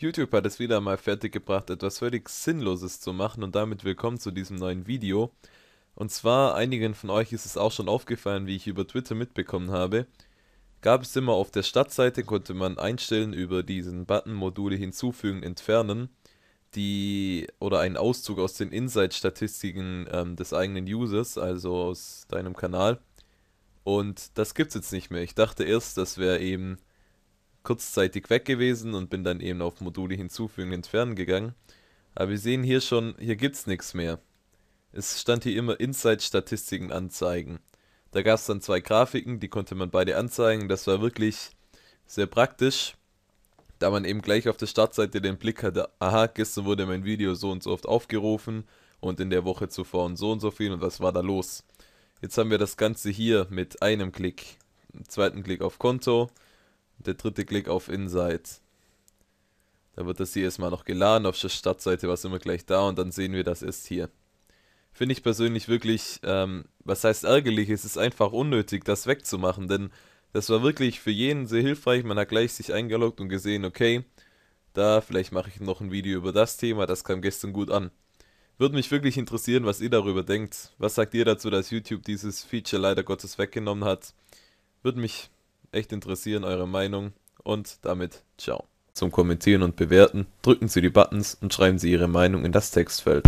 YouTube hat es wieder mal fertiggebracht, etwas völlig Sinnloses zu machen und damit willkommen zu diesem neuen Video. Und zwar, einigen von euch ist es auch schon aufgefallen, wie ich über Twitter mitbekommen habe, gab es immer auf der Stadtseite, konnte man einstellen über diesen Button Module hinzufügen, entfernen, die oder einen Auszug aus den Insight-Statistiken ähm, des eigenen Users, also aus deinem Kanal. Und das gibt es jetzt nicht mehr. Ich dachte erst, das wäre eben kurzzeitig weg gewesen und bin dann eben auf Module hinzufügen, entfernen gegangen. Aber wir sehen hier schon, hier gibt es nichts mehr. Es stand hier immer inside statistiken anzeigen. Da gab es dann zwei Grafiken, die konnte man beide anzeigen. Das war wirklich sehr praktisch, da man eben gleich auf der Startseite den Blick hatte, aha, gestern wurde mein Video so und so oft aufgerufen und in der Woche zuvor und so und so viel und was war da los. Jetzt haben wir das Ganze hier mit einem Klick, zweiten Klick auf Konto, der dritte Klick auf Inside. Da wird das hier erstmal noch geladen. Auf der Startseite war es immer gleich da und dann sehen wir das erst hier. Finde ich persönlich wirklich, ähm, was heißt ärgerlich, es ist einfach unnötig, das wegzumachen, denn das war wirklich für jeden sehr hilfreich. Man hat gleich sich eingeloggt und gesehen, okay, da vielleicht mache ich noch ein Video über das Thema, das kam gestern gut an. Würde mich wirklich interessieren, was ihr darüber denkt. Was sagt ihr dazu, dass YouTube dieses Feature leider Gottes weggenommen hat? Würde mich echt interessieren, eure Meinung. Und damit, ciao. Zum Kommentieren und Bewerten drücken Sie die Buttons und schreiben Sie Ihre Meinung in das Textfeld.